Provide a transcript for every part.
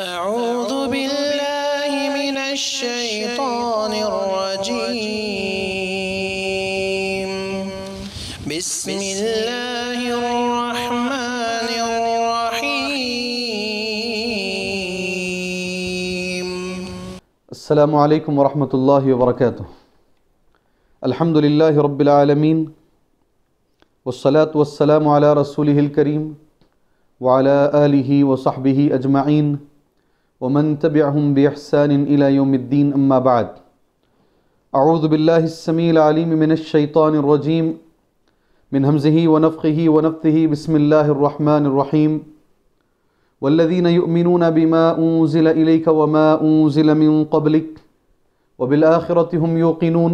أعوذ بالله من الشيطان الرجيم بسم الله الرحمن الرحيم السلام عليكم ورحمة الله وبركاته الحمد لله رب العالمين والصلاة والسلام على رسوله الكريم وعلى آله وصحبه أجمعين ومن تبعهم بإحسان إلى يوم الدين أما بعد أعوذ بالله السميع العليم من الشيطان الرجيم من همزه ونفخه ونفثه بسم الله الرحمن الرحيم والذين يؤمنون بما أنزل إليك وما أنزل من قبلك وبالآخرة هم يوقنون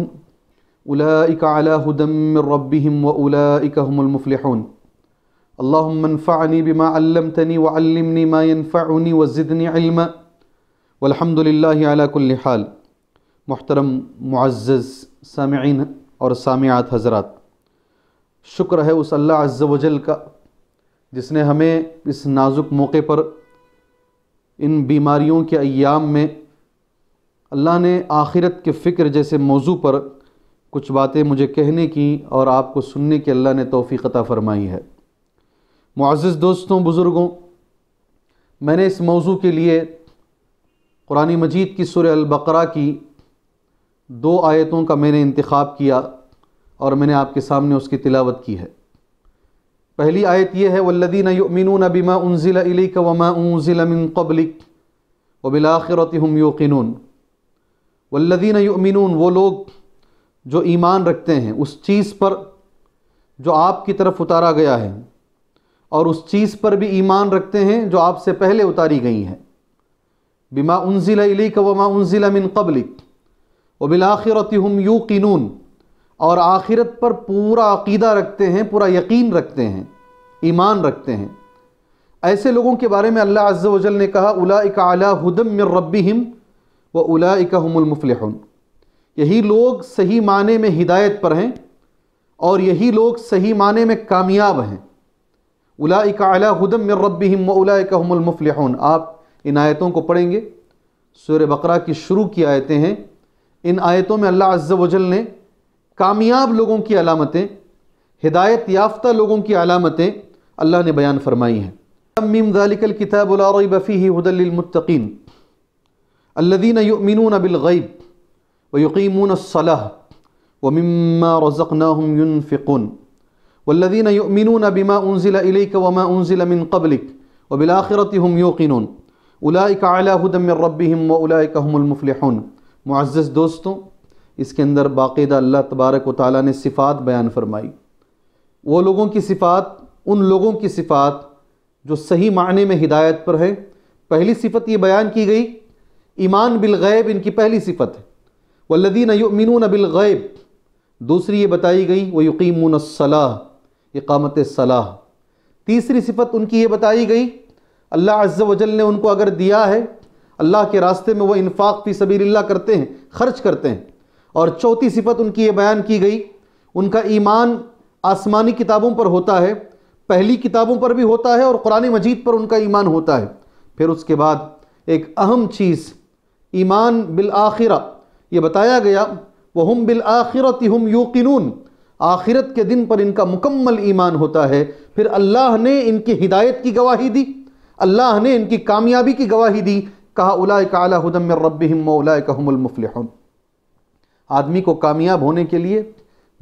أولئك على هدى من ربهم وأولئك هم المفلحون اللهم انفعني بما علمتني وعلمني ما ينفعني وزدني علما वलहमदिल्लाकुल्हाल मोहतरम मुआज़ सामीन और सामियात हज़रात शुक्र है उस अल्लाह अज़ वजल का जिसने हमें इस नाजुक मौके पर इन बीमारियों के अयाम में अल्लाह ने आखिरत के फ़िक्र जैसे मौजू पर कुछ बातें मुझे कहने की और आपको सुनने की अल्लाह ने तोफ़ी अता फ़रमाई है मुआज़ दोस्तों बुज़ुर्गों मैंने इस मौजू के लिए कुरानी मजीद की सुर अलबकरा की दो आयतों का मैंने इंतखब किया और मैंने आपके सामने उसकी तिलावत की है पहली आयत यह है वल्लदीन युमिनून बिमा उनजिला इलिक वमा उनजिला मिन कबलिक वबिलाखिरतहम योकिनून वल्लदीन युमिनून वो लोग जो ईमान रखते हैं उस चीज़ पर जो आपकी तरफ उतारा गया है और उस चीज़ पर भी ईमान रखते हैं जो आपसे पहले उतारी गई हैं बिमा उनजिला इलिक वमा उनजिला मिन कबलिक वबिल आखिरत हम और आखिरत पर पूरा अकीदा रखते हैं पूरा यकीन रखते हैं ईमान रखते हैं ऐसे लोगों के बारे में अल्लाह अज्ज़ वजल ने कहा उला अला हुदम मिर रबी हिम व उला हमलमुफलहन यही लोग सही माने में हिदायत पर हैं और यही लोग सही माने में कामयाब हैं उला अला हुदम मिर रबी हिम व उला हमलमुफलहन आप इन आयतों को पढ़ेंगे सूर्य बकरा की शुरू की आयतें हैं इन आयतों में अल्लाह अज्ज वजल ने कामयाब लोगों की अलामतें हिदायत याफ्ता लोगों की अलामतें अल्लाह ने बयान फरमाई हैं मीम ज़ालिकल किताबुलरई बफ़ी हदलमतकीन अल्लदीन युमिन बिलगैब व यकीमून सलाह व मम्मा रज़क़नाहम फ़िकुन वल्लदीन युमिन बिमा उनजिला व मा उनज़िल मिन क़बलिक व बिलआखिरत हम यूक़िनून उलाकदम रबीम वलाकमफलहन मुआज़ दोस्तों इसके अंदर बाकायदा अल्लाह तबारक व ताली ने सिफ़ात बयान फरमाई वो लोगों की सिफ़ात उन लोगों की सिफ़ात जो सही मायने में हिदायत पर है पहली सिफत ये बयान की गई ईमान बिलगैब इनकी पहली सिफत है वल्लदीन युमिनून बिलगैब दूसरी ये बताई गई व यकीमसलाह इकामत सलाह तीसरी सिफत उनकी ये बताई गई अल्लाह अज्ज़ वजल ने उनको अगर दिया है अल्लाह के रास्ते में वो इन्फाक फ़ी सबील्ला करते हैं खर्च करते हैं और चौथी सिफत उनकी ये बयान की गई उनका ईमान आसमानी किताबों पर होता है पहली किताबों पर भी होता है और कुरान मजीद पर उनका ईमान होता है फिर उसके बाद एक अहम चीज़ ईमान बिल आखिरा ये बताया गया वह हम बिल आखिरत हम यूकिनून आखिरत के दिन पर इनका मुकम्मल ईमान होता है फिर अल्लाह ने इनकी हिदायत की गवाही दी अल्लाह ने इनकी कामयाबी की गवाही दी कहा उला काला हदम आदमी को कामयाब होने के लिए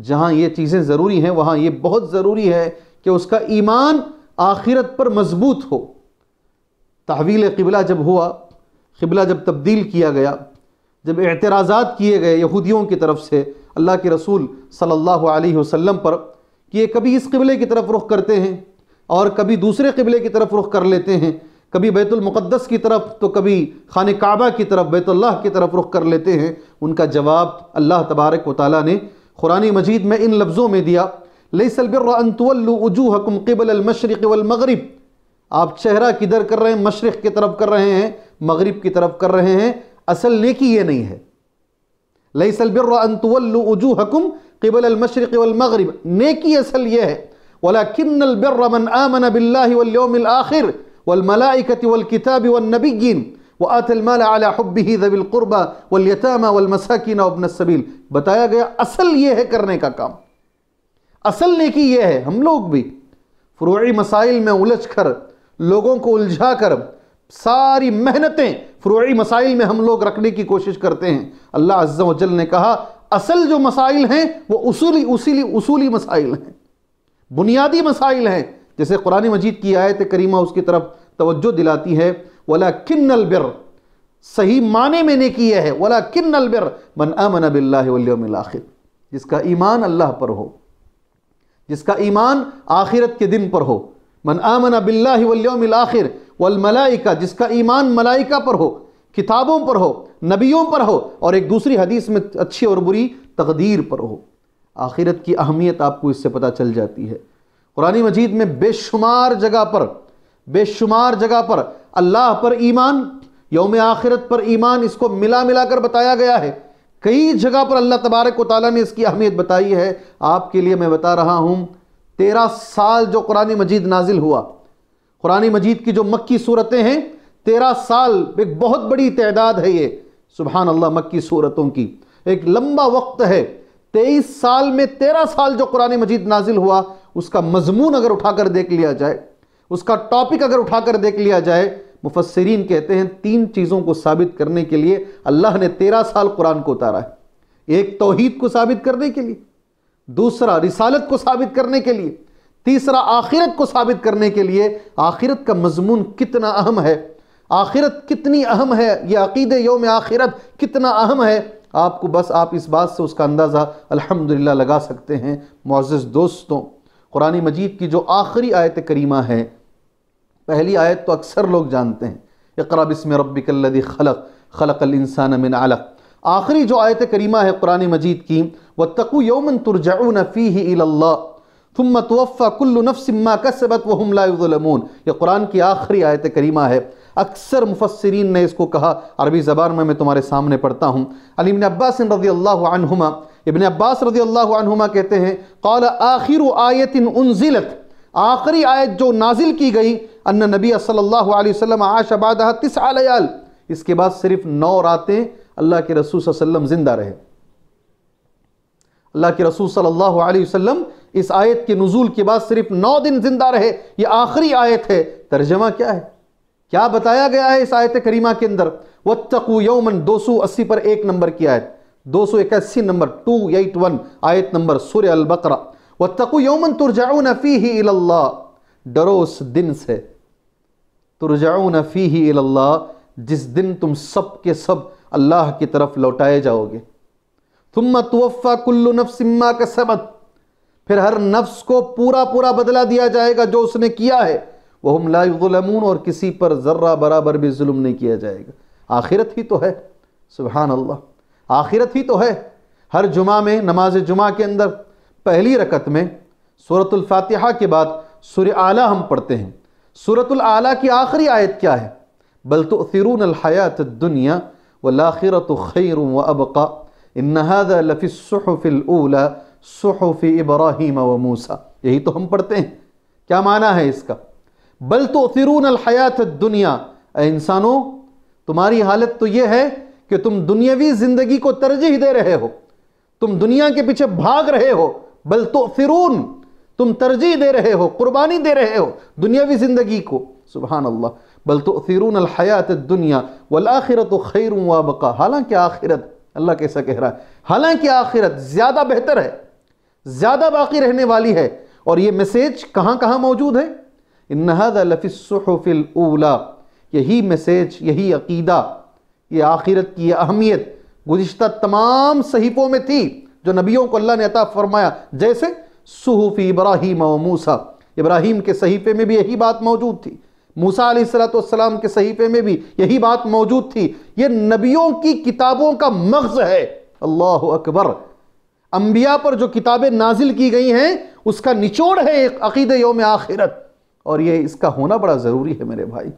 जहाँ ये चीज़ें ज़रूरी हैं वहाँ ये बहुत ज़रूरी है कि उसका ईमान आखिरत पर मजबूत हो तहवील किबला जब हुआ किबला जब तब्दील किया गया जब एतराज़ा किए गए यहूदियों की तरफ से अल्लाह के रसूल सल्लल्लाहु अलैहि वसल्लम पर कि ये कभी इस किबले की तरफ रुख करते हैं और कभी दूसरे कबले की तरफ रुख कर लेते हैं कभी बैतुलमक़दस की तरफ तो कभी खान काबा की तरफ बैतुल्ला की तरफ रुख कर लेते हैं उनका जवाब अल्लाह तबारक व ताली ने कुरानी मजीद में इन लफ्ज़ों में दिया लईसलबिरतवलूजूहकुम क़िबल अलमशरक़ वलमगरिब आप चेहरा किधर कर रहे हैं मशरक़ की तरफ कर रहे हैं मगरब की तरफ कर रहे हैं असल नेकी ये नहीं है लईसलबिरतवलूजूहकुम क़िबल अलमशरक़ वलमगरिब नेकी असल यह है वलाकिन अलबर्रमन आमन बिल्लाहि वल्यौमिल आखिर वलमलाइकति वलकिताबि वन्नबिय्यिन वआत अलमाल अला हुब्बिहि ذوي القربى واليتامى والمساكين وابن السبيल बताया गया असल ये है करने का काम असल नेकी ये है हम लोग भी फ्रूई मसाइल में उलझ कर लोगों को उलझा कर सारी मेहनतें फ्रूई मसाइल में हम लोग रखने की कोशिश करते हैं अल्लाह अज्जा वजल ने कहा असल जो मसाइल हैं वो उसूली उसीली उसूली मसाइल हैं बुनियादी मसाइल हैं जैसे कुरान मजीद की आयत करीमा उसकी तरफ तोज्जो दिलाती है वला किन्नल बिर सही माने में ने किया है वला किन्नल बिर मन अमन बिल्लाम जिसका ईमान अल्लाह पर हो जिसका ईमान आखिरत के दिन पर हो मन अमन बिल्लाम वलमलाइका जिसका ईमान मलाइका पर हो किताबों पर हो नबियों पर हो और एक दूसरी हदीस में अच्छी और बुरी तकदीर पर हो आखिरत की अहमियत आपको इससे पता चल जाती है कुरानी मजीद में बेशुमार जगह पर बेशुमार जगह पर अल्लाह पर ईमान योम आखिरत पर ईमान इसको मिला मिला कर बताया गया है कई जगह पर अल्लाह तबारक वाली ने इसकी अहमियत बताई है आपके लिए मैं बता रहा हूँ तेरह साल जो कुरानी मजीद नाजिल हुआ कुरानी मजीद की जो मक्की सूरतें हैं तेरह साल एक बहुत बड़ी तादाद है ये सुबहान अल्लाह मक्की सूरतों की एक लंबा वक्त है तेईस साल में तेरह साल जो कुरान मजीद नाजिल हुआ उसका मजमून अगर उठाकर देख लिया जाए उसका टॉपिक अगर उठाकर देख लिया जाए मुफसरीन कहते हैं तीन चीज़ों को साबित करने के लिए अल्लाह ने तेरह साल कुरान को उतारा है एक तोहहीद को साबित करने के लिए दूसरा रिसालत को साबित करने के लिए तीसरा आखिरत को साबित करने के लिए आखिरत का मजमून कितना अहम है आखिरत कितनी अहम है यह अकीद योम आखिरत कितना अहम है आपको बस आप इस बात से उसका अंदाज़ा अल्हम्दुलिल्लाह लगा सकते हैं मोज़ दोस्तों कुरान मजीद की जो आखिरी आयत करीमा है पहली आयत तो अक्सर लोग जानते हैं इकरा बिस्म रबी खलक खलक इंसान मिन अलक आखिरी जो आयत करीमा है कुरान मजीद की व तकु यौमन तुरजाउन फ़ी थुम्म तोफ़ा कुल्लु नफ़ सिम्मा कसबत वहमलामून यह कुरान की आखिरी आयत करीमा है अक्सर मुफसरीन ने इसको कहा अरबी ज़बान में मैं तुम्हारे सामने पढ़ता हूँ अलीम अब्बास रजी अल्लाह इबन अब्बास रजी अल्लाह कहते हैं कौल आखिर आयत उनजिलत आखिरी आयत जो नाजिल की गई अन्न नबी सल्लाम अलैहि वसल्लम तिस आलयाल इसके बाद सिर्फ नौ रातें अल्लाह के रसूल वसल्लम ज़िंदा रहे अल्लाह के रसूल सल्लल्लाहु अलैहि वसल्लम इस आयत के नज़ुल के बाद सिर्फ नौ दिन ज़िंदा रहे ये आखिरी आयत है तर्जमा क्या है क्या बताया गया है इस आयत करीमा के अंदर वत्तकू यौमन 280 पर एक नंबर की आयत दो सौ इक्यासी नंबर टू एट वन आयत नंबर सूर्य अल बकरा व वत्तकू यौमन तुरजाऊ नफी ही इल्ला डरो उस दिन से तुरजाऊ नफी ही इल्ला जिस दिन तुम सब के सब अल्लाह की तरफ लौटाए जाओगे तुम तुवफ़ा कुल्लु नफ्सिम्मा का सबक फिर हर नफ्स को पूरा पूरा बदला दिया जाएगा जो उसने किया है वहम लामून और किसी पर ज़र्रा बराबर भी जुल्म नहीं किया जाएगा आखिरत ही तो है सुबहान अल्लाह आखिरत ही तो है हर जुमा में नमाज जुमा के अंदर पहली रकत में सूरतुल्फातिहा के बाद सुर आला हम पढ़ते हैं सूरतुल आला की आखिरी आयत क्या है बल तो फिरून हयात दुनिया व लाखिरत खैर व अबका लफ़ी सुहफ़ी इब्राहिम व मूसा यही तो हम पढ़ते हैं क्या माना है इसका बल तो फिरून हयात दुनिया इंसानों तुम्हारी हालत तो यह है कि तुम दुनियावी जिंदगी को तरजीह दे रहे हो तुम दुनिया के पीछे भाग रहे हो बल तो फिरून तुम तरजीह दे रहे हो कुर्बानी दे रहे हो दुनियावी ज़िंदगी को सुबह अल्लाह बल तो फिरून हयात दुनिया वल आखिरत खैर वाबका हालांकि आखिरत अल्लाह कैसा कह रहा है हालांकि आखिरत ज़्यादा बेहतर है ज़्यादा बाकी रहने वाली है और ये मैसेज कहाँ कहाँ मौजूद है नहद लफ़िसफ़िल यही मैसेज यही अकीदा ये आखिरत की अहमियत गुज्त तमाम सहीफ़ों में थी जो नबियों को अल्लाह ने अता फरमाया जैसे सहूफ़ इब्राहिम मूसा इब्राहिम के सहीफ़े में भी यही बात मौजूद थी मूसा सलाम के सहीफ़े में भी यही बात मौजूद थी ये नबियों की किताबों का मगज़ है अल्लाह अकबर अम्बिया पर जो किताबें नाजिल की गई हैं उसका निचोड़ है एक अकीद योम आखिरत और ये इसका होना बड़ा ज़रूरी है मेरे भाई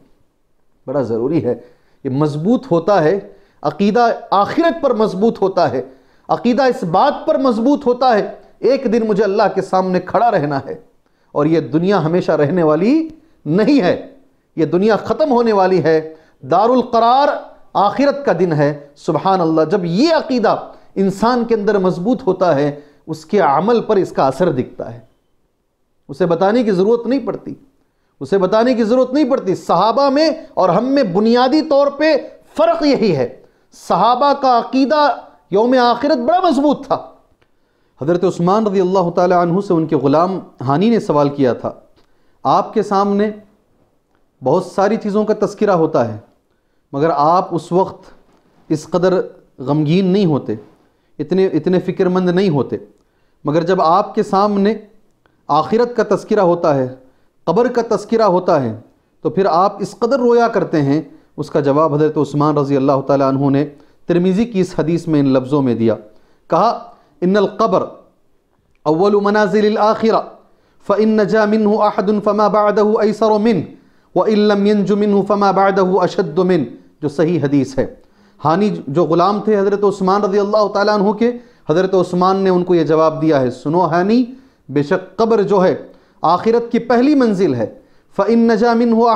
बड़ा ज़रूरी है ये मज़बूत होता है अकीदा आखिरत पर मज़बूत होता है अकीदा इस बात पर मज़बूत होता है एक दिन मुझे अल्लाह के सामने खड़ा रहना है और ये दुनिया हमेशा रहने वाली नहीं है ये दुनिया ख़त्म होने वाली है दारुल करार आखिरत का दिन है सुबहान अल्लाह जब ये अकीदा इंसान के अंदर मजबूत होता है उसके अमल पर इसका असर दिखता है उसे बताने की ज़रूरत नहीं पड़ती उसे बताने की ज़रूरत नहीं पड़ती सहाबा में और हम में बुनियादी तौर पर फ़र्क यही है सहाबा का अकीदा योम आखिरत बड़ा मजबूत था हज़रत उस्मान रजी अल्लाह तु से उनके ग़ुलाम हानि ने सवाल किया था आपके सामने बहुत सारी चीज़ों का तस्करा होता है मगर आप उस वक्त इस कदर गमगीन नहीं होते इतने इतने फ़िक्रमंद नहीं होते मगर जब आपके सामने आखिरत का तस्करा होता है कब्र का तस्करा होता है तो फिर आप इस कदर रोया करते हैं उसका जवाब हजरत उस्मान रज़ी अल्लाह तु ने तिरमीज़ी की इस हदीस में इन लफ्ज़ों में दिया कहा इन कब्र अव्वल मनाजिल आखिर फ़िन नजा मिन अहदन फ़मा बादह ऐसर मिन व इलमिन जुमिन फ़मा बादह अशद मिन जो सही हदीस है हानि जो ग़ुलाम थे हज़रत उस्मान रज़ी अल्लाह तु के हज़रत उस्मान ने उनको ये जवाब दिया है सुनो हानि बेशक कब्र जो है आखिरत की पहली मंजिल है फ़िन नजा मिन हो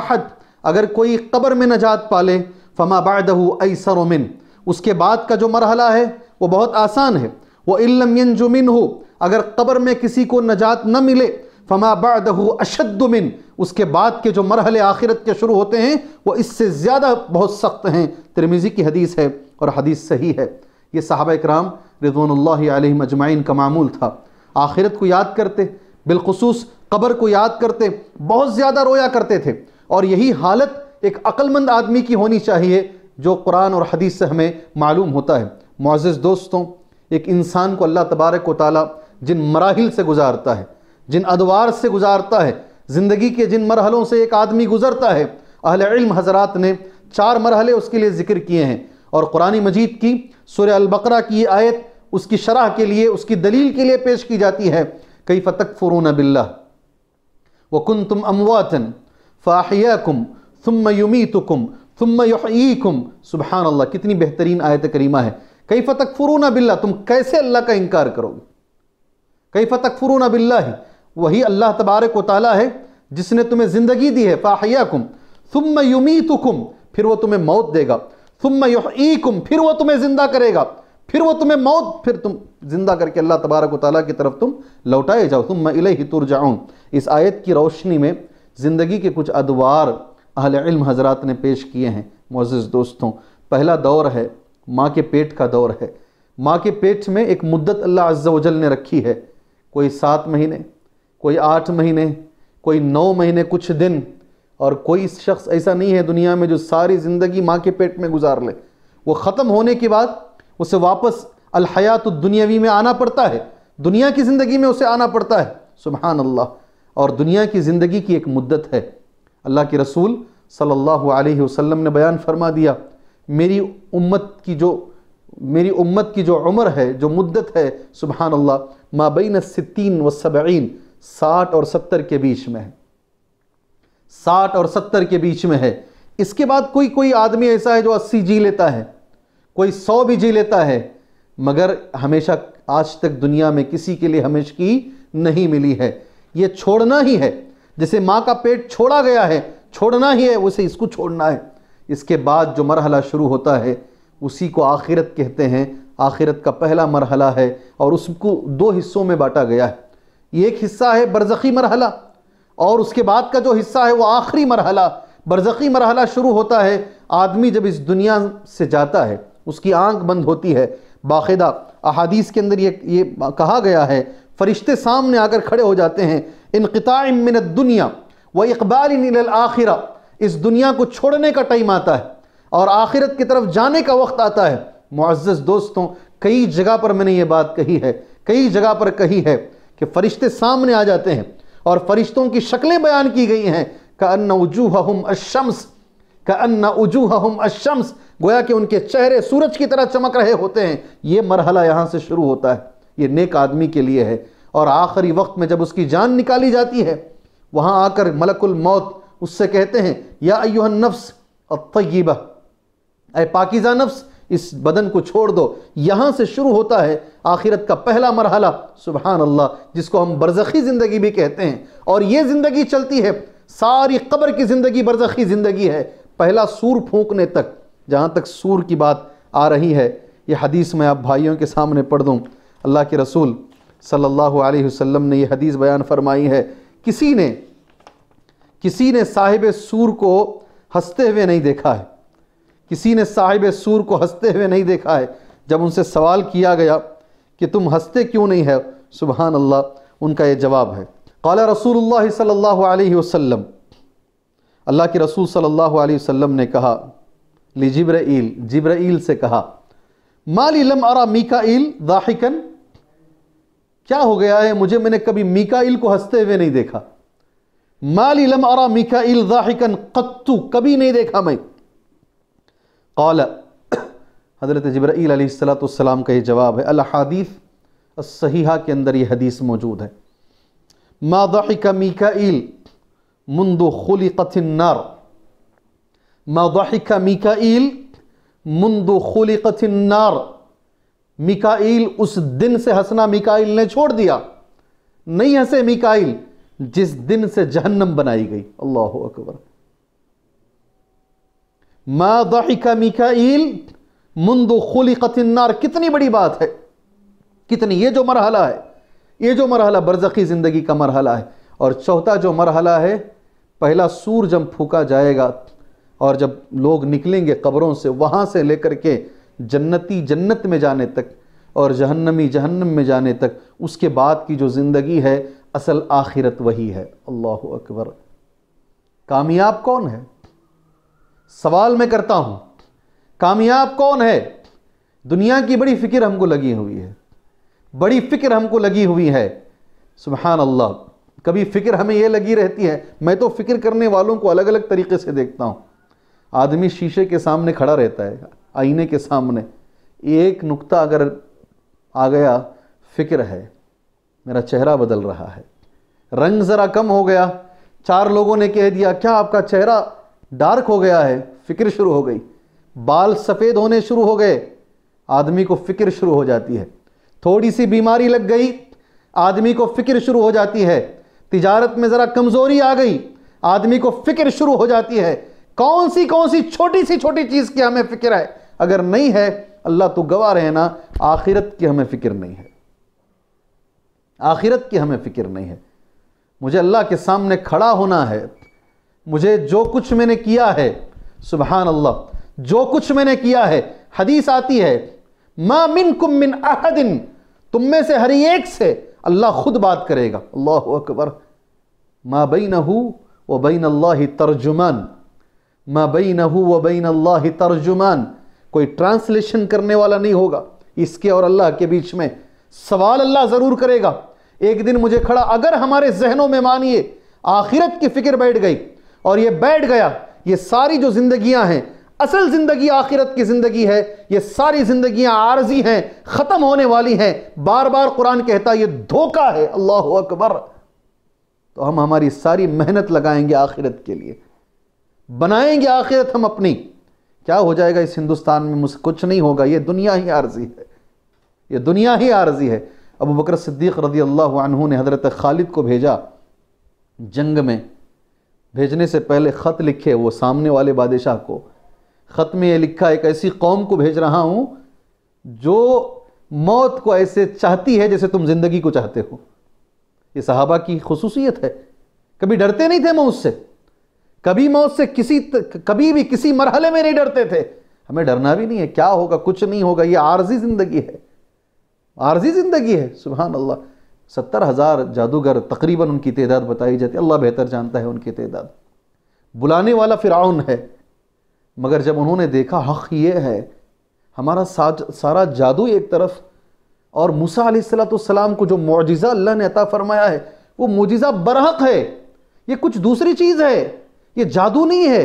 अगर कोई कब्र में नजात पाले फमा बादहू ऐसर उमिन उसके बाद का जो मरहला है वो बहुत आसान है वह इलमिन जुमिन हो अगर कब्र में किसी को नजात न मिले फमा बादहू अशद्दमिन उसके बाद के जो मरहले आखिरत के शुरू होते हैं वो इससे ज़्यादा बहुत सख्त हैं तिरमिज़ी की हदीस है और हदीस सही है ये साहब कराम रिजवान मजमाइन का मामूल था आखिरत को याद करते बिलखसूस कब्र को याद करते बहुत ज़्यादा रोया करते थे और यही हालत एक अक्लमंद आदमी की होनी चाहिए जो कुरान और हदीस से हमें मालूम होता है मोज़ दोस्तों एक इंसान को अल्लाह तबारक ताली जिन मराहल से गुजारता है जिन अदवार से गुजारता है ज़िंदगी के जिन मरहलों से एक आदमी गुज़रता है अहल इल्म हजरात ने चार मरहले उसके लिए ज़िक्र किए हैं और कुरानी मजीद की सुर अलबकरा की आयत उसकी शराह के लिए उसकी दलील के लिए पेश की जाती है कई फ़तक फ़ुरू बिल्ला वकुन तुम अमवातन फ़ाहियाकुम थुम युमीतुकुम थुम युहीकुम सुबहान अल्लाह कितनी बेहतरीन आयत करीमा है कई फ़तक फ़ुरूना बिल्ला तुम कैसे अल्लाह का इनकार करोगे कई फ़तक फ़ुरूना बिल्ला ही वही अल्लाह तबारक वाली है जिसने तुम्हें ज़िंदगी दी है फ़ाहियाकुम थुम युमीतुकुम फिर वो तुम्हें मौत देगा थुम युहीकुम फिर वो तुम्हें ज़िंदा करेगा फिर वो तुम्हें मौत फिर तुम जिंदा करके अल्लाह तबारक ताली की तरफ तुम लौटाए जाओ तुम मैं इले ही तुर जाऊँ इस आयत की रोशनी में ज़िंदगी के कुछ अदवार अहल इल्म हजरात ने पेश किए हैं मोज़ दोस्तों पहला दौर है माँ के पेट का दौर है माँ के पेट में एक मुद्दत अल्लाह अज्जा वजल ने रखी है कोई सात महीने कोई आठ महीने कोई नौ महीने कुछ दिन और कोई शख्स ऐसा नहीं है दुनिया में जो सारी ज़िंदगी माँ के पेट में गुजार ले वो ख़त्म होने के बाद उसे वापस अलहयात दुनियावी में आना पड़ता है दुनिया की ज़िंदगी में उसे आना पड़ता है सुबहान अल्लाह और दुनिया की ज़िंदगी की एक मुद्दत है अल्लाह के रसूल सल्लल्लाहु अलैहि वसल्लम ने बयान फरमा दिया मेरी उम्मत की जो मेरी उम्मत की जो उम्र है जो मुद्दत है सुबहान अल्लाह माबैन सित्तीन व सबीन साठ और सत्तर के बीच में है साठ और सत्तर के बीच में है इसके बाद कोई कोई आदमी ऐसा है जो अस्सी जी लेता है कोई सौ भी जी लेता है मगर हमेशा आज तक दुनिया में किसी के लिए हमेशा की नहीं मिली है ये छोड़ना ही है जैसे माँ का पेट छोड़ा गया है छोड़ना ही है उसे इसको छोड़ना है इसके बाद जो मरहला शुरू होता है उसी को आखिरत कहते हैं आखिरत का पहला मरहला है और उसको दो हिस्सों में बांटा गया है ये एक हिस्सा है बरज़ी मरहला और उसके बाद का जो हिस्सा है वो आखिरी मरहला बरज़ी मरहला शुरू होता है आदमी जब इस दुनिया से जाता है उसकी आंख बंद होती है बाकायदा अहादीस के अंदर ये ये कहा गया है फरिश्ते सामने आकर खड़े हो जाते हैं इनकतामिन दुनिया व इकबाल आखिरा इस दुनिया को छोड़ने का टाइम आता है और आखिरत की तरफ जाने का वक्त आता है मुआज़ दोस्तों कई जगह पर मैंने ये बात कही है कई जगह पर कही है कि फ़रिश्ते सामने आ जाते हैं और फरिश्तों की शक्लें बयान की गई हैं का अन्न वजूह अशम्स अशम्स गोया कि उनके चेहरे सूरज की तरह चमक रहे होते हैं ये मरहला यहाँ से शुरू होता है ये नेक आदमी के लिए है और आखिरी वक्त में जब उसकी जान निकाली जाती है वहाँ आकर मलकुल मौत उससे कहते हैं या अयुहन नफ्स और तय्यबा अ पाकिज़ा नफ्स इस बदन को छोड़ दो यहाँ से शुरू होता है आखिरत का पहला मरहला सुबहान अल्लाह जिसको हम बरज़ख़ी ज़िंदगी भी कहते हैं और ये ज़िंदगी चलती है सारी कब्र की ज़िंदगी बरज़ख़ी ज़िंदगी है पहला सूर फूंकने तक जहाँ तक सूर की बात आ रही है यह हदीस मैं आप भाइयों के सामने पढ़ दूँ अल्लाह के रसूल सल्लल्लाहु अलैहि वसल्लम ने यह हदीस बयान फरमाई है किसी ने किसी ने साहिब सूर को हंसते हुए नहीं देखा है किसी ने साहिब सूर को हंसते हुए नहीं देखा है जब उनसे सवाल किया गया कि तुम हंसते क्यों नहीं है सुबहान अल्लाह उनका ये जवाब है काला रसूल सल्लल्लाहु अलैहि वसल्लम अल्लाह के रसूल सल्लल्लाहु अलैहि वसल्लम ने कहा ली जिब्राइल जिब्राइल से कहा माली लम अरा मीकाईल दाहिकन क्या हो गया है मुझे मैंने कभी मीकाईल को हंसते हुए नहीं देखा माली लम अरा मीकाईल दाहिकन कत्तू कभी नहीं देखा मैं कौल हज़रत जब्राईल सलाम का ये जवाब है अलहदीफ़ सही के अंदर ये हदीस मौजूद है मा दाहिका मीकाईल मुंदु खुलिकतिन्नार मदिका मिकाईल मुंदु खुलिकतिन्नार मिकाईल उस दिन से हंसना मिकाईल ने छोड़ दिया नहीं हंसे मिकाईल जिस दिन से जहन्नम बनाई गई अल्लाह अकबर मदिका मिकाईल मुंदु खुलिकतिन्नार कितनी बड़ी बात है कितनी ये जो मरहला है ये जो मरहला बरजकी ज़िंदगी का मरहला है और चौथा जो मरहला है पहला सूर जब फूका जाएगा और जब लोग निकलेंगे कब्रों से वहाँ से लेकर के जन्नती जन्नत में जाने तक और जहन्नमी जहन्नम में जाने तक उसके बाद की जो ज़िंदगी है असल आखिरत वही है अल्लाह अकबर कामयाब कौन है सवाल मैं करता हूँ कामयाब कौन है दुनिया की बड़ी फ़िक्र हमको लगी हुई है बड़ी फ़िक्र हमको लगी हुई है सुबहान अल्लाह कभी फ़िक्र हमें यह लगी रहती है मैं तो फ़िक्र करने वालों को अलग अलग तरीके से देखता हूँ आदमी शीशे के सामने खड़ा रहता है आईने के सामने एक नुक्ता अगर आ गया फ़िक्र है मेरा चेहरा बदल रहा है रंग ज़रा कम हो गया चार लोगों ने कह दिया क्या आपका चेहरा डार्क हो गया है फ़िक्र शुरू हो गई बाल सफ़ेद होने शुरू हो गए आदमी को फ़िक्र शुरू हो जाती है थोड़ी सी बीमारी लग गई आदमी को फ़िक्र शुरू हो जाती है तिजारत में ज़रा कमज़ोरी आ गई आदमी को फिक्र शुरू हो जाती है कौन सी कौन सी छोटी सी छोटी चीज़ की हमें फिक्र है अगर नहीं है अल्लाह तो गवा रहे ना आखिरत की हमें फ़िक्र नहीं है आखिरत की हमें फ़िक्र नहीं है मुझे अल्लाह के सामने खड़ा होना है मुझे जो कुछ मैंने किया है सुबह अल्लाह जो कुछ मैंने किया है हदीस आती है मा मिन कुम मिन अहदिन तुम में से हर एक से अल्लाह खुद बात करेगा अल्लाह अकबर मा बई नहू व बैन अल्लाह तर्जुमान मा बई नहू व बैन अल्लाह तर्जुमान कोई ट्रांसलेशन करने वाला नहीं होगा इसके और अल्लाह के बीच में सवाल अल्लाह ज़रूर करेगा एक दिन मुझे खड़ा अगर हमारे जहनों में मानिए आखिरत की फ़िक्र बैठ गई और ये बैठ गया ये सारी जो जिंदगियां हैं असल ज़िंदगी आखिरत की ज़िंदगी है ये सारी ज़िंदगियां आर्जी हैं ख़त्म होने वाली हैं बार बार कुरान कहता है ये धोखा है अल्लाह अकबर तो हम हमारी सारी मेहनत लगाएंगे आखिरत के लिए बनाएंगे आखिरत हम अपनी क्या हो जाएगा इस हिंदुस्तान में मुझसे कुछ नहीं होगा ये दुनिया ही आर्जी है ये दुनिया ही आर्जी है अबू बकर सिद्दीक़ रदी अल्लाह ने हज़रत खालिद को भेजा जंग में भेजने से पहले ख़त लिखे वो सामने वाले बादशाह को ख़त में ये लिखा एक ऐसी कौम को भेज रहा हूँ जो मौत को ऐसे चाहती है जैसे तुम ज़िंदगी को चाहते हो ये सहाबा की खसूसियत है कभी डरते नहीं थे मौत से कभी मौत से किसी कभी भी किसी मरहले में नहीं डरते थे हमें डरना भी नहीं है क्या होगा कुछ नहीं होगा ये आर्जी ज़िंदगी है आर्जी ज़िंदगी है सुबह अल्लाह सत्तर हज़ार जादूगर तकरीबन उनकी तदाद बताई जाती है अल्लाह बेहतर जानता है उनकी तदाद बुलाने वाला फ़िरौन है मगर जब उन्होंने देखा हक़ ये है हमारा सारा जादू एक तरफ और मूसा सलाम को जो मुआजा अल्लाह ने अता फरमाया है वो मुआजा बरहक है ये कुछ दूसरी चीज़ है ये जादू नहीं है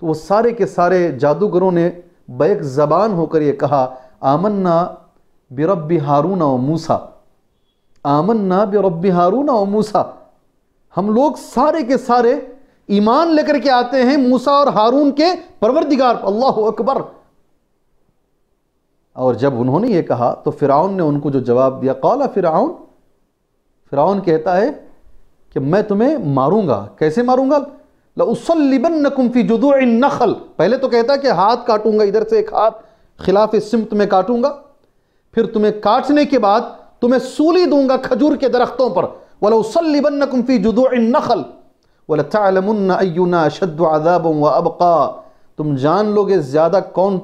तो वो सारे के सारे जादूगरों ने बैक ज़बान होकर ये कहा आमन्ना बिरब हारू व मूसा आमन्ना बिरब हारून व मूसा हम लोग सारे के सारे ईमान लेकर के आते हैं मूसा और हारून के परवरदिगार अल्लाह अकबर और जब उन्होंने ये कहा तो फ़िराउन ने उनको जो जवाब दिया कौला फ़िराउन फ़िराउन कहता है कि मैं तुम्हें मारूंगा कैसे मारूंगा न नकुम्फ़ी जुदो नखल पहले तो कहता है कि हाथ काटूंगा इधर से एक हाथ खिलाफ सिमत में काटूंगा फिर तुम्हें काटने के बाद तुम्हें सूली दूंगा खजूर के दरख्तों पर वलसलिबन नकुम्फ़ी जुदो नखल वलमन अयुना शद आदाब व अबका तुम जान लोगे ज़्यादा कौन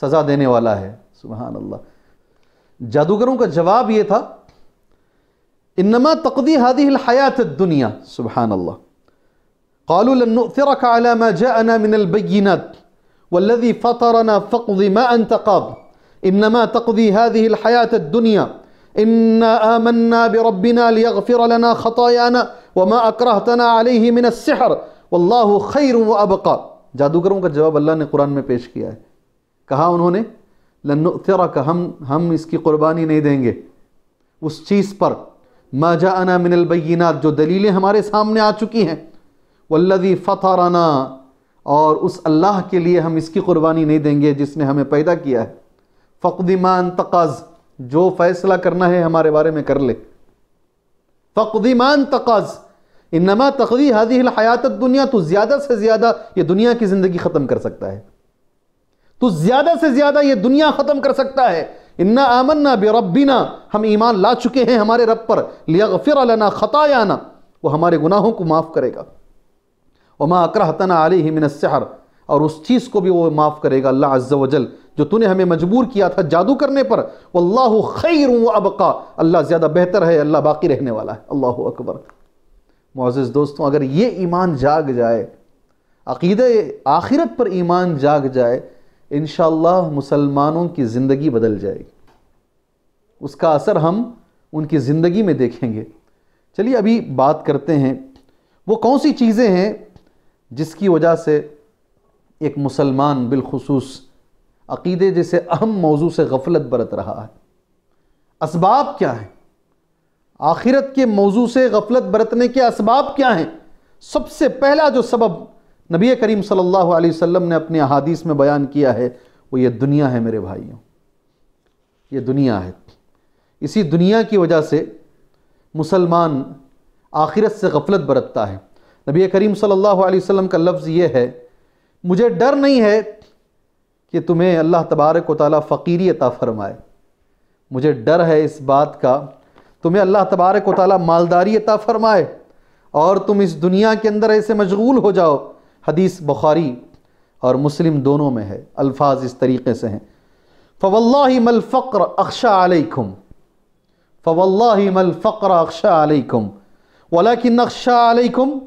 سزا دینے والا ہے سبحان اللہ جادوگروں کا جواب یہ تھا انما تقضی هذه हयात दुनिया سبحان اللہ قالوا لن نؤثرك على ما جاءنا من البينات والذي فطرنا فقض ما أنت قاض إنما تقضي هذه الحياة الدنيا إنا آمنا بربنا ليغفر لنا خطايانا وما أكرهتنا عليه من السحر والله خير وأبقى جادوگروں کا جواب اللہ نے قران میں پیش کیا ہے कहा उन्होंने लन्नतरा का हम हम इसकी क़ुरबानी नहीं देंगे उस चीज़ पर माजा अना मिनलबैनात जो दलीलें हमारे सामने आ चुकी हैं वल्लदी फ़ताराना और उस अल्लाह के लिए हम इसकी क़ुरबानी नहीं देंगे जिसने हमें पैदा किया है फ़कदमान तकाज़ जो फ़ैसला करना है हमारे बारे में कर ले फ़कदमान तकाज़ नमा तकदी हादी हयात दुनिया तो ज़्यादा से ज़्यादा ये दुनिया की ज़िंदगी ख़त्म कर सकता है तो ज्यादा से ज्यादा ये दुनिया खत्म कर सकता है इन्ना आमन्ना ना हम ईमान ला चुके हैं हमारे रब पर लिया फिर अलना ख़तायाना वो हमारे गुनाहों को माफ़ करेगा वमा अक्रहतना आलि मिनसहर और उस चीज़ को भी वो माफ़ करेगा अल्लाह अज्जल जो तूने हमें मजबूर किया था जादू करने पर वल्लाह खैर अबका अल्लाह ज़्यादा बेहतर है अल्लाह बाकी रहने वाला है अल्लाह अकबर मोज़ दोस्तों अगर ये ईमान जाग जाए अकीद आखिरत पर ईमान जाग जाए इन मुसलमानों की ज़िंदगी बदल जाएगी उसका असर हम उनकी ज़िंदगी में देखेंगे चलिए अभी बात करते हैं वो कौन सी चीज़ें हैं जिसकी वजह से एक मुसलमान बिलखसूस अकीदे जैसे अहम मौजू से गफलत बरत रहा है इसबाब क्या हैं आखिरत के मौजू से गफलत बरतने के इसबाब क्या हैं सबसे पहला जो सबब नबी करीम सल्लल्लाहु अलैहि वसल्लम ने अपने अहादीस में बयान किया है वो ये दुनिया है मेरे भाइयों ये दुनिया है इसी दुनिया की वजह से मुसलमान आखिरत से गफलत बरतता है नबी करीम सल्लल्लाहु अलैहि वसल्लम का लफ्ज़ ये है मुझे डर नहीं है कि तुम्हें अल्लाह तबारक वाली फ़कीरी अता फ़रमाए मुझे डर है इस बात का तुम्हें अल्लाह तबारक ताली मालदारी अता फ़रमाए और तुम इस दुनिया के अंदर ऐसे मशगूल हो जाओ हदीस बुखारी और मुस्लिम दोनों में है अल्फाज इस तरीके से हैं फ़वल्लामफ़्र अक्शा अलैकुम फ़क्र अक्शा अलैकुम वलाकिन अक्शा अलैकुम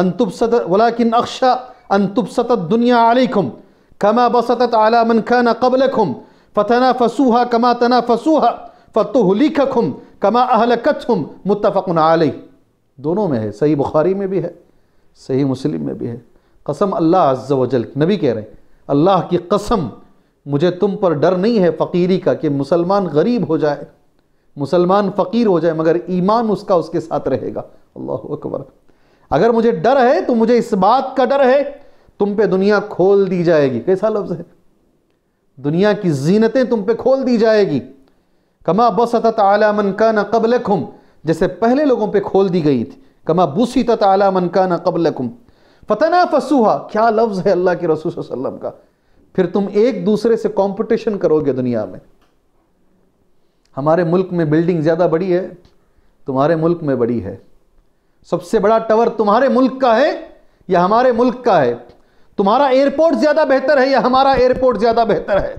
अनतुबसत वलाकिन अक्शा अनतुबसत दुनिया अलैकुम कमा बसतत आला मन खाना कबलकुम फतना फसूहा कमा तना फसूहा फ़तुहलिकुम कमा अहलकतुम मुतफुन आलही दोनों में है सही बुखारी में भी है सही मुस्लिम में भी है कसम अल्लाह अज्ज़ वजल नबी कह रहे हैं अल्लाह की कसम मुझे तुम पर डर नहीं है फ़कीरी का कि मुसलमान गरीब हो जाए मुसलमान फ़कीर हो जाए मगर ईमान उसका उसके साथ रहेगा अल्लाह अकबर अगर मुझे डर है तो मुझे इस बात का डर है तुम पे दुनिया खोल दी जाएगी कैसा लफ्ज़ है दुनिया की जीनतें तुम पे खोल दी जाएगी कमा बसत आला मन का न कबल खुम जैसे पहले लोगों पे खोल दी गई थी कमा तत आला मन का न कबल खुम ना फसूहा क्या लफ्ज है अल्लाह के रसूल वसल्लम का फिर तुम एक दूसरे से कंपटीशन करोगे दुनिया में हमारे मुल्क में बिल्डिंग ज़्यादा बड़ी है तुम्हारे मुल्क में बड़ी है सबसे बड़ा टावर तुम्हारे मुल्क का है या हमारे मुल्क का है तुम्हारा एयरपोर्ट ज़्यादा बेहतर है या हमारा एयरपोर्ट ज़्यादा बेहतर है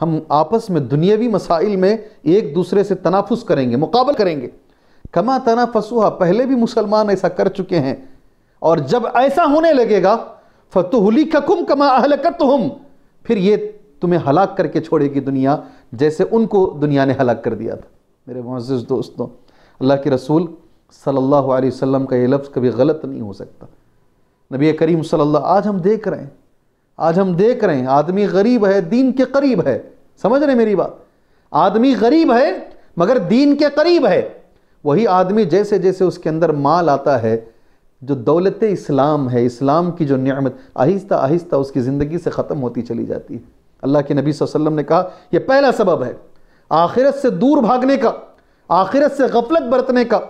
हम आपस में दुनियावी मसाइल में एक दूसरे से तनाफुस करेंगे मुकाबला करेंगे कमा तना फसूहा पहले भी मुसलमान ऐसा कर चुके हैं और जब ऐसा होने लगेगा फतुहली ककुम कमा अहलकत हम फिर ये तुम्हें हलाक करके छोड़ेगी दुनिया जैसे उनको दुनिया ने हलाक कर दिया था मेरे मोज़ दोस्तों अल्लाह के रसूल सल्लल्लाहु अलैहि वसल्लम का ये लफ्ज़ कभी गलत नहीं हो सकता नबी करीम सल्लल्लाहु आज हम देख रहे हैं आज हम देख रहे हैं आदमी गरीब है दीन के करीब है समझ रहे मेरी बात आदमी गरीब है मगर दीन के करीब है वही आदमी जैसे जैसे उसके अंदर माल आता है जो दौलत इस्लाम है इस्लाम की जो नियामत आहिस्ता आहिस्ता उसकी ज़िंदगी से ख़त्म होती चली जाती है अल्लाह के नबी वसल्लम ने कहा यह पहला सबब है आखिरत से दूर भागने का आखिरत से गफलत बरतने का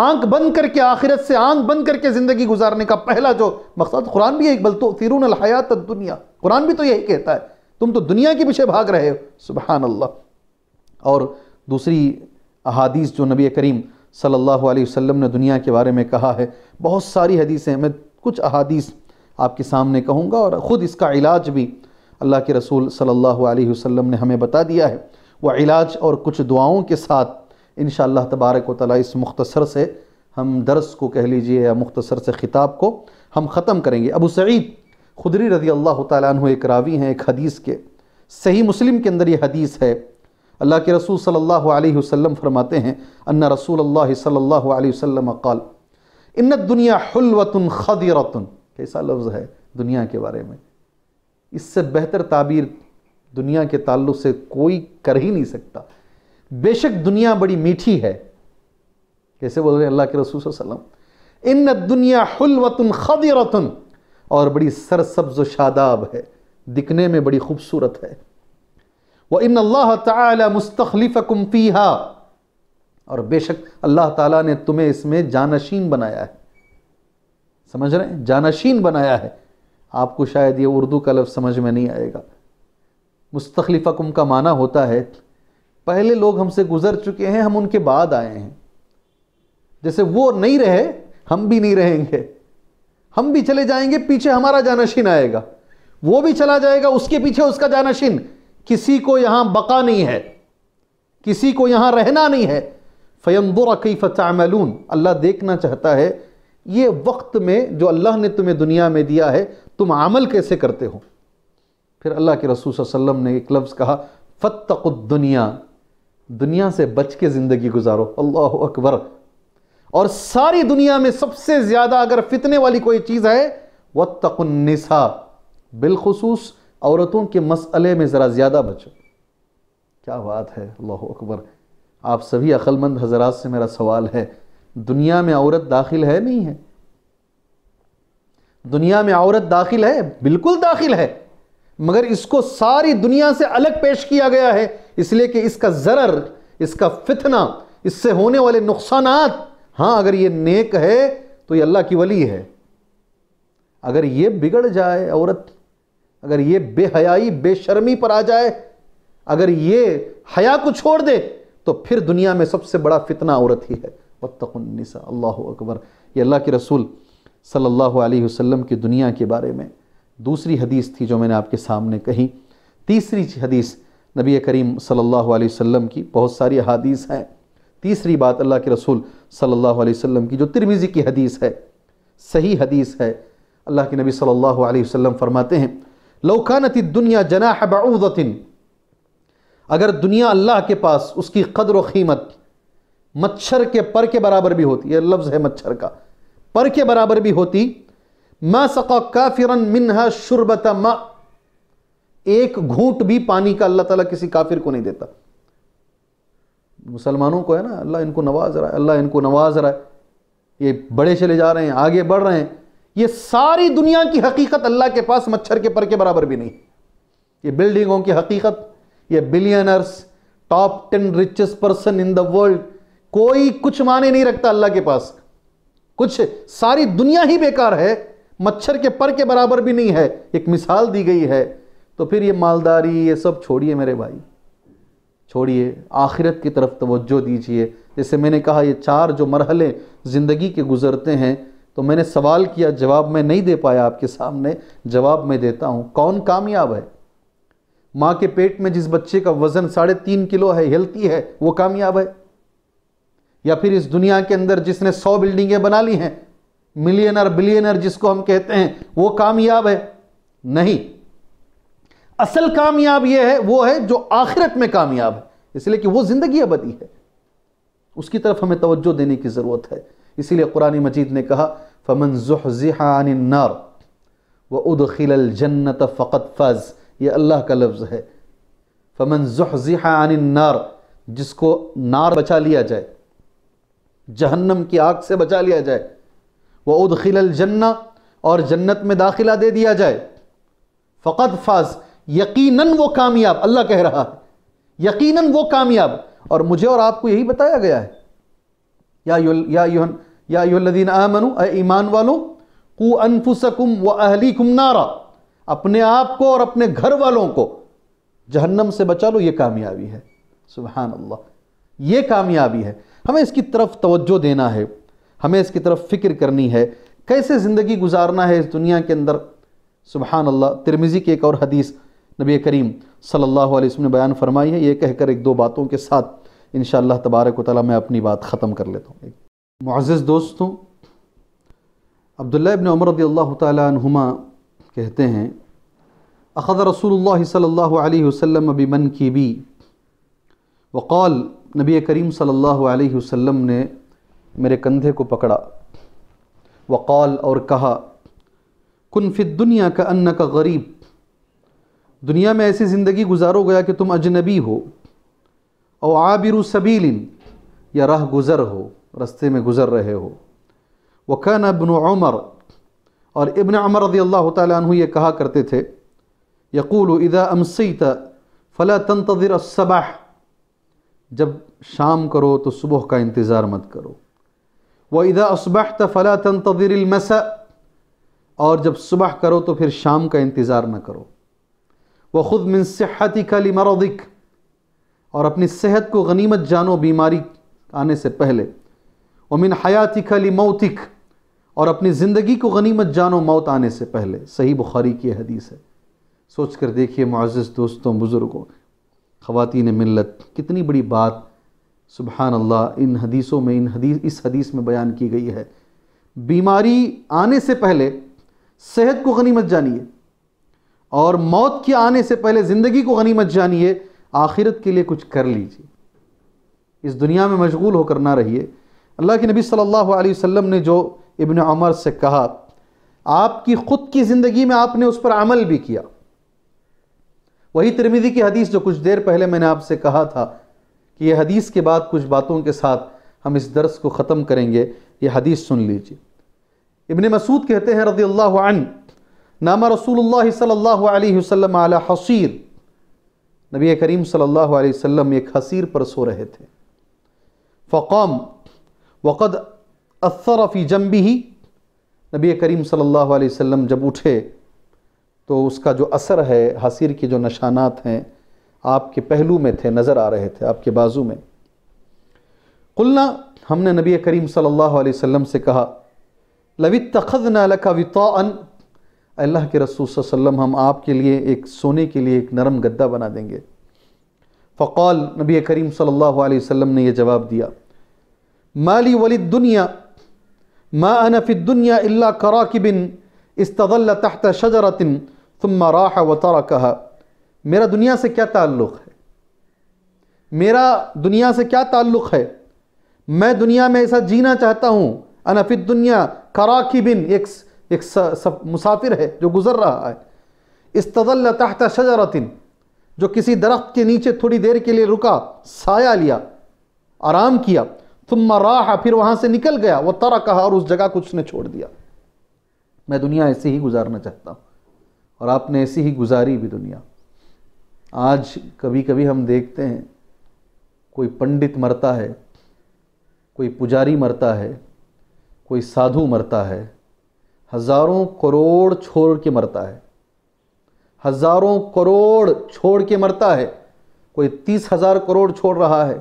आंख बंद करके आखिरत से आंख बंद करके ज़िंदगी गुजारने का पहला जो मकसद कुरान भी एक बल तो फिरून हयात दुनिया कुरान भी तो यही कहता है तुम तो दुनिया के पीछे भाग रहे हो सुबहानल्ला और दूसरी अहादीस जो नबी करीम सल्लल्लाहु अलैहि वसल्लम ने दुनिया के बारे में कहा है बहुत सारी हदीसें मैं कुछ अहादीस आपके सामने कहूँगा और ख़ुद इसका इलाज भी अल्लाह के रसूल सल्लल्लाहु अलैहि वसल्लम ने हमें बता दिया है वह इलाज और कुछ दुआओं के साथ इन तबारक व ताली इस मुख्तसर से हम दर्स को कह लीजिए या मुख्तसर से ख़िताब को हम ख़त्म करेंगे अबू सईद खुदरी रज़ी अल्लाह तु एक रावी हैं एक हदीस के सही मुस्लिम के अंदर ये हदीस है अल्लाह के रसूल सल्लल्लाहु अलैहि वसल्लम फरमाते हैं अन्ना रसूल अल्लाह सल्लल्लाहु अलैहि वसल्लम कल इन्नत दुनिया हलवतन खदिरतन कैसा लफ्ज़ है दुनिया के बारे में इससे बेहतर ताबीर दुनिया के ताल्लुक से कोई कर ही नहीं सकता बेशक दुनिया बड़ी मीठी है कैसे बोल रहे हैं अल्लाह के रसूल वसल्लम इन दुनिया हलवतन खदिरतन और बड़ी सरसब्ज शादाब है दिखने में बड़ी खूबसूरत है इन अल्लाह फ़ीहा और बेशक अल्लाह ताला ने तुम्हें इसमें जानशीन बनाया है समझ रहे हैं जानशीन बनाया है आपको शायद ये उर्दू का लफ्ज़ समझ में नहीं आएगा मुस्तखलिफ़ुम का माना होता है पहले लोग हमसे गुज़र चुके हैं हम उनके बाद आए हैं जैसे वो नहीं रहे हम भी नहीं रहेंगे हम भी चले जाएंगे पीछे हमारा जानशीन आएगा वो भी चला जाएगा उसके पीछे उसका जानशीन किसी को यहाँ बका नहीं है किसी को यहाँ रहना नहीं है फ़यंदुर कैफ़ अल्लाह देखना चाहता है ये वक्त में जो अल्लाह ने तुम्हें दुनिया में दिया है तुम अमल कैसे करते हो फिर अल्लाह के रसूल वसम ने एक लफ्ज़ कहा फ़तुद्दुनिया दुनिया से बच के ज़िंदगी गुजारो अल्लाह अकबर और सारी दुनिया में सबसे ज़्यादा अगर फितने वाली कोई चीज़ है वतनिसा बिलखसूस औरतों के मसले में ज़रा ज़्यादा बचो क्या बात है अल्लाह अकबर आप सभी अक्लमंद हजरात से मेरा सवाल है दुनिया में औरत दाखिल है नहीं है दुनिया में औरत दाखिल है बिल्कुल दाखिल है मगर इसको सारी दुनिया से अलग पेश किया गया है इसलिए कि इसका ज़रर इसका फितना इससे होने वाले नुकसान हाँ अगर ये नेक है तो ये अल्लाह की वली है अगर ये बिगड़ जाए औरत अगर ये बेहयाई बेशर्मी पर आ जाए अगर ये हया को छोड़ दे तो फिर दुनिया में सबसे बड़ा फितना औरत ही है वतनिसा अल्लाह अकबर ये अल्लाह के रसूल सल्लल्लाहु अलैहि वसल्लम की दुनिया के बारे में दूसरी हदीस थी जो मैंने आपके सामने कही तीसरी हदीस नबी करीम सल्लल्लाहु अलैहि वसल्लम की बहुत सारी हदीस हैं तीसरी बात अल्लाह के रसूल सल्लल्लाहु अलैहि वसल्लम की जो तिरमिज़ी की हदीस है सही हदीस है अल्लाह के नबी सल्लल्लाहु अलैहि वसल्लम फरमाते हैं लौकानत दुनिया जना बाउदतिन अगर दुनिया अल्लाह के पास उसकी कदर व कीमत मच्छर के पर के बराबर भी होती है लफ्ज़ है मच्छर का पर के बराबर भी होती मा सका काफिर मिनहा शुरबत म एक घूट भी पानी का अल्लाह ताला किसी काफिर को नहीं देता मुसलमानों को है ना अल्लाह इनको नवाज रहा है अल्लाह इनको नवाज रहा है ये बड़े चले जा रहे हैं आगे बढ़ रहे हैं ये सारी दुनिया की हकीकत अल्लाह के पास मच्छर के पर के बराबर भी नहीं ये बिल्डिंगों की हकीकत ये billionaires top ten richest person in the world कोई कुछ माने नहीं रखता अल्लाह के पास कुछ सारी दुनिया ही बेकार है मच्छर के पर के बराबर भी नहीं है एक मिसाल दी गई है तो फिर ये मालदारी ये सब छोड़िए मेरे भाई छोड़िए आखिरत की तरफ तवज्जो दीजिए जैसे मैंने कहा ये चार जो मरहले ज़िंदगी के गुजरते हैं तो मैंने सवाल किया जवाब मैं नहीं दे पाया आपके सामने जवाब मैं देता हूं कौन कामयाब है मां के पेट में जिस बच्चे का वज़न साढ़े तीन किलो है हेल्थी है वो कामयाब है या फिर इस दुनिया के अंदर जिसने सौ बिल्डिंगें बना ली हैं मिलियनर बिलियनर जिसको हम कहते हैं वो कामयाब है नहीं असल कामयाब ये है वो है जो आखिरत में कामयाब है इसलिए कि वो ज़िंदगी अबदी है उसकी तरफ हमें तवज्जो देने की ज़रूरत है इसीलिए कुरानी मजीद ने कहा फमन जुहानार व खिल जन्नत फ़कत फ़ज़ ये अल्लाह का लफ्ज़ है फमन जुहानार जिसको नार बचा लिया जाए जहन्नम की आग से बचा लिया जाए व खिल जन्ना और जन्नत में दाखिला दे दिया जाए फ़कत फ़ाज यकीनन वो कामयाब अल्लाह कह रहा है यकीनन वो कामयाब और मुझे और आपको यही बताया गया है यादीन या या ईमान वालों कु अनफुसकुम व अहली कुम नारा अपने आप को और अपने घर वालों को जहन्नम से बचा लो ये कामयाबी है सुबहान अल्लाह ये कामयाबी है हमें इसकी तरफ तवज्जो देना है हमें इसकी तरफ फ़िक्र करनी है कैसे ज़िंदगी गुजारना है इस दुनिया के अंदर सुबहान अल्लाह तिरमिज़ी की एक और हदीस नबी करीम सल्लल्लाहु अलैहि वसल्लम ने बयान फरमाई है ये कहकर एक दो बातों के साथ इन तबारक वाली मैं अपनी बात ख़त्म कर लेता हूँ मज़ज़ दोस्तों अब्दुल्ला इबन उमर तुमा कहते हैं अख़द रसूल सल्ला वसम मन की भी वक़ाल नबी करीम सल्ला वसम ने मेरे कंधे को पकड़ा वक़ाल और कहा कन फिद दुनिया का अन्न का गरीब दुनिया में ऐसी ज़िंदगी गुजारो गया कि तुम अजनबी हो और आबिर सबील या राह गुज़र हो रस्ते में गुज़र रहे हो वकान अबन अमर और इबन अमर रदी अल्लाह तु ये कहा करते थे यकूल इदा अमसीत फ़ला तंतदिर सबाह जब शाम करो तो सुबह का इंतज़ार मत करो व इदा त फ़ला तंतदिरमस और जब सुबह करो तो फिर शाम का इंतज़ार न करो व ख़ुद मिन सेहती का और अपनी सेहत को गनीमत जानो बीमारी आने से पहले उमिन हयातिक अली मौतिक और अपनी ज़िंदगी को गनीमत जानो मौत आने से पहले सही बुखारी की हदीस है सोच कर देखिए मुआज़ दोस्तों बुज़ुर्गों ख़ातिन मिलत कितनी बड़ी बात सुबहान अल्लाह इन हदीसों में इन हदीस इस हदीस में बयान की गई है बीमारी आने से पहले सेहत को गनीमत जानिए और मौत के आने से पहले ज़िंदगी को गनीमत जानिए आखिरत के लिए कुछ कर लीजिए इस दुनिया में मशगूल होकर ना रहिए अल्लाह के नबी सल्लल्लाहु अलैहि वसल्लम ने जो इब्न अमर से कहा आपकी ख़ुद की ज़िंदगी में आपने उस पर अमल भी किया वही तिरमिदी की हदीस जो कुछ देर पहले मैंने आपसे कहा था कि यह हदीस के बाद कुछ बातों के साथ हम इस दर्स को ख़त्म करेंगे ये हदीस सुन लीजिए इबन मसूद कहते हैं रदी नामा रसूल सल्ला वसम हसीर नबी करीम सल्लल्लाहु अलैहि वसल्लम एक हसीर पर सो रहे थे फ़ौम वक़द असर फ़ी जम्बी ही नबी करीम सल्लल्लाहु अलैहि वसल्लम जब उठे तो उसका जो असर है हसीर के जो निशानात हैं आपके पहलू में थे नज़र आ रहे थे आपके बाजू में कुल्ला हमने नबी करीम सल्लल्लाहु अलैहि वसल्लम से कहा लवित तखज नालका वितान अल्लाह के रसूल वसम हम आपके लिए एक सोने के लिए एक नरम गद्दा बना देंगे फ़काल नबी करीम सल्लल्लाहु अलैहि वसल्लम ने यह जवाब दिया माली वली दुनिया मा अनफ़ि दुनिया अल्ला करा कि बिन इस्तल तहत शजरतिन तुम राह व तारा कहा मेरा दुनिया से क्या ताल्लुक़ है मेरा दुनिया से क्या ताल्लुक़ है मैं दुनिया में ऐसा जीना चाहता हूँ अनफ़ि दुनिया करा कि बिन एक एक स, सब मुसाफिर है जो गुज़र रहा है इस तजल तहता शजरतिन जो किसी दरख्त के नीचे थोड़ी देर के लिए रुका साया लिया आराम किया तुम राह फिर वहां से निकल गया वह तरा कहा और उस जगह को उसने छोड़ दिया मैं दुनिया ऐसे ही गुजारना चाहता हूँ और आपने ऐसी ही गुजारी भी दुनिया आज कभी कभी हम देखते हैं कोई पंडित मरता है कोई पुजारी मरता है कोई साधु मरता है हज़ारों करोड़ छोड़ के मरता है हज़ारों करोड़ छोड़ के मरता है कोई तीस हज़ार करोड़ छोड़ रहा है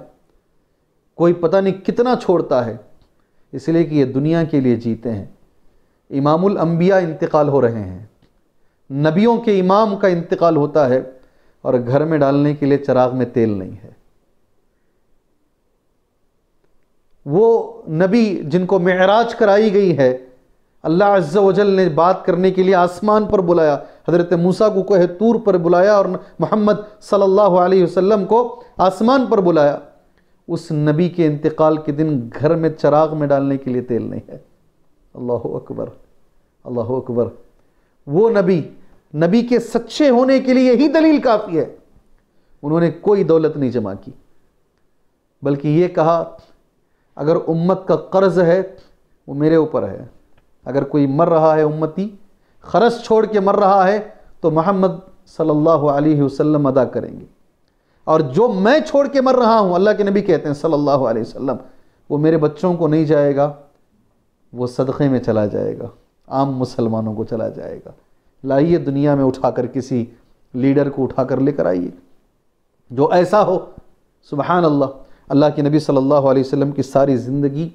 कोई पता नहीं कितना छोड़ता है इसलिए कि ये दुनिया के लिए जीते हैं इमामुल अंबिया इंतकाल हो रहे हैं नबियों के इमाम का इंतकाल होता है और घर में डालने के लिए चराग में तेल नहीं है वो नबी जिनको मेराज कराई गई है अल्लाह अज्जा ने बात करने के लिए आसमान पर बुलाया हज़रत मूसा को कोह तूर पर बुलाया और मोहम्मद सल्लल्लाहु अलैहि वसल्लम को आसमान पर बुलाया उस नबी के इंतकाल के दिन घर में चराग में डालने के लिए तेल नहीं है अल्लाह अकबर अल्लाह अकबर वो नबी नबी के सच्चे होने के लिए यही दलील काफ़ी है उन्होंने कोई दौलत नहीं जमा की बल्कि ये कहा अगर उम्मत का कर्ज़ है वो मेरे ऊपर है अगर कोई मर रहा है उम्मती खरस छोड़ के मर रहा है तो मोहम्मद सल्लल्लाहु अलैहि वसल्लम अदा करेंगे और जो मैं छोड़ के मर रहा हूँ अल्लाह के नबी कहते हैं सल्लल्लाहु अलैहि वसल्लम वो मेरे बच्चों को नहीं जाएगा वो सदक़े में चला जाएगा आम मुसलमानों को चला जाएगा लाइए दुनिया में उठा कर किसी लीडर को उठा कर लेकर आइए जो ऐसा हो सुबहान अल्लाह अल्लाह के नबी सल्लल्लाहु अलैहि वसल्लम की सारी ज़िंदगी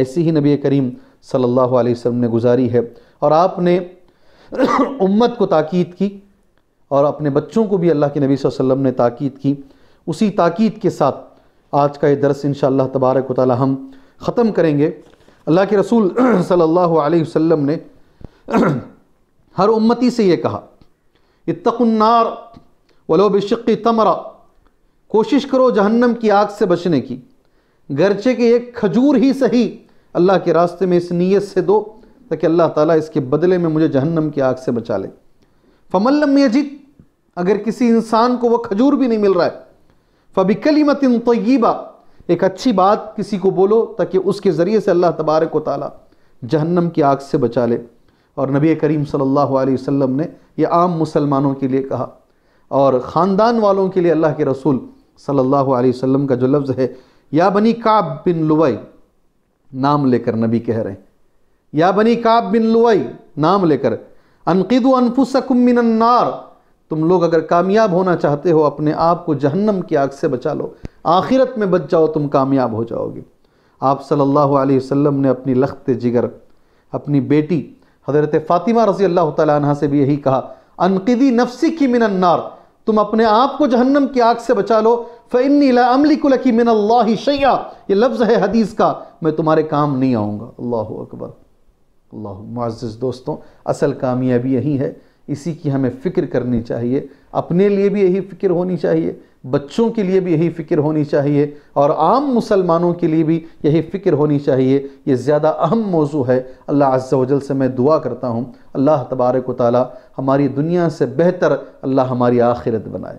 ऐसी ही नबी करीम सल्लल्लाहु अलैहि वसल्लम ने गुजारी है और आपने उम्मत को ताक़ीद की और अपने बच्चों को भी अल्लाह के नबी वसल्लम ने ताक़ीद की उसी ताक़ीद के साथ आज का ये दरस इन तबारक ताली हम ख़त्म करेंगे अल्लाह के रसूल सल्लल्लाहु अलैहि वसल्लम ने हर उम्मती से ये कहा इतकुन्नार वलो बशी तमरा कोशिश करो जहन्नम की आग से बचने की गरचे के एक खजूर ही सही अल्लाह के रास्ते में इस नीयत से दो ताकि अल्लाह ताला इसके बदले में मुझे जहन्नम की आग से बचा ले फमल्लम यजिद अगर किसी इंसान को वह खजूर भी नहीं मिल रहा है फ़बिकलीमत तयीबा एक अच्छी बात किसी को बोलो ताकि उसके ज़रिए से अल्लाह तबारक व ताला जहन्नम की आग से बचा ले और नबी करीम सल्लल्लाहु अलैहि वसल्लम ने यह आम मुसलमानों के लिए कहा और ख़ानदान वालों के लिए अल्लाह के रसूल सल्लल्लाहु अलैहि वसल्लम का जो लफ्ज़ है या बनी काब बिन लुबई नाम लेकर नबी कह रहे हैं या बनी काब बिन लुआई नाम लेकर अनकिदु अनफुसकुम मिनन्नार तुम लोग अगर कामयाब होना चाहते हो अपने आप को जहन्नम की आग से बचा लो आखिरत में बच जाओ तुम कामयाब हो जाओगे आप सल्लल्लाहु अलैहि वसल्लम ने अपनी लख्त जिगर अपनी बेटी हज़रत फ़ातिमा रज़ी अल्लाह तह से भी यही कहा अनकदी नफसी की मिनन्नार तुम अपने आप को जहन्नम की आग से बचा लो फ़िनकुलकी मिन अल्लाह शैया ये लफ्ज़ है हदीस का मैं तुम्हारे काम नहीं आऊँगा अल्लाह अकबर अल्लाह मज़ दोस्तों असल कामयाबी यही है इसी की हमें फ़िक्र करनी चाहिए अपने लिए भी यही फ़िक्र होनी चाहिए बच्चों के लिए भी यही फ़िक्र होनी चाहिए और आम मुसलमानों के लिए भी यही फ़िक्र होनी चाहिए ये ज़्यादा अहम मौजू है अल्लाह अज्जल से मैं दुआ करता हूँ अल्लाह तबारक ताली हमारी दुनिया से बेहतर अल्लाह हमारी आखिरत बनाए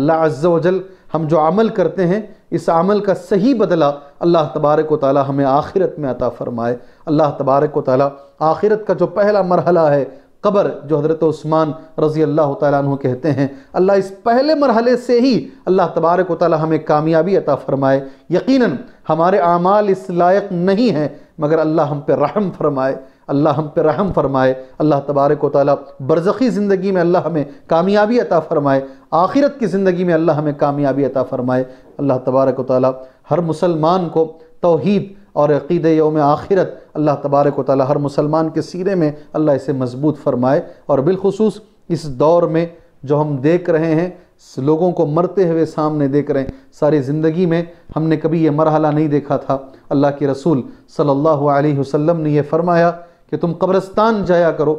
अल्लाह अज्जल हम जो अमल करते हैं इस अमल का सही बदला अल्लाह तबारक ताली हमें आखिरत में अता फ़रमाए अल्लाह तबारक वाली आखिरत का जो पहला मरहला है कबर जो हज़रत ऊस्मान रज़ी अल्लाह तु कहते हैं अल्लाह इस पहले मरहले से ही अल्लाह तबारक ताली हमें कामयाबी अता फ़रमाए यकीनन हमारे आमाल इस लायक नहीं हैं मगर अल्लाह हम पे रहम फरमाए अल्लाह हम पे रहम फरमाए अल्लाह तबारक ताली बरज़ी ज़िंदगी में अल्लाह हमें कामयाबी अता फ़रमाए आखिरत की ज़िंदगी में अल्लाह हमें कामयाबी अता फ़रमाए अल्लाह तबारक ताली हर मुसलमान को तोहद और अक़ीद योम आखिरत अल्लाह तबारक वाली हर मुसलमान के सीने में अल्लाह इसे मजबूत फ़रमाए और बिलखसूस इस दौर में जो हम देख रहे हैं लोगों को मरते हुए सामने देख रहे हैं सारी ज़िंदगी में हमने कभी ये मरहला नहीं देखा था अल्लाह के रसूल सल्लल्लाहु अलैहि वसल्लम ने यह फ़रमाया कि तुम कब्रस्तान जाया करो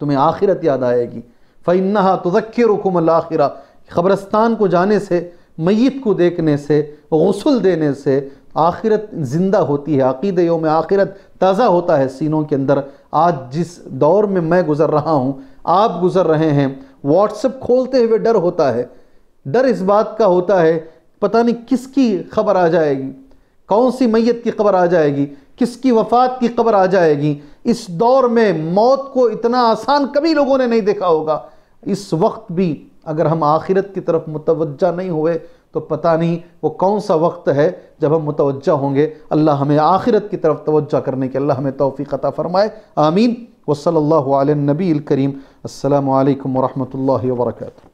तुम्हें आखिरत याद आएगी फ़ैन्ना तजक्र रकुम आखिरा कब्रस्तान को जाने से मैत को देखने से गसल देने से आखिरत ज़िंदा होती है अकीद योम आखिरत ताज़ा होता है सीनों के अंदर आज जिस दौर में मैं गुज़र रहा हूँ आप गुज़र रहे हैं व्हाट्सअप खोलते हुए डर होता है डर इस बात का होता है पता नहीं किसकी खबर आ जाएगी कौन सी मैत की खबर आ जाएगी किसकी वफात की खबर आ जाएगी इस दौर में मौत को इतना आसान कभी लोगों ने नहीं देखा होगा इस वक्त भी अगर हम आखिरत की तरफ मुतवजा नहीं हुए तो पता नहीं वो कौन सा वक्त है जब हम मुतवजह होंगे अल्लाह हमें आखिरत की तरफ तवज्जा करने के अल्लाह हमें तोफ़ी अता फ़रमाए आमीन वसल नबी करीम अल्लाम वरहमल वर्का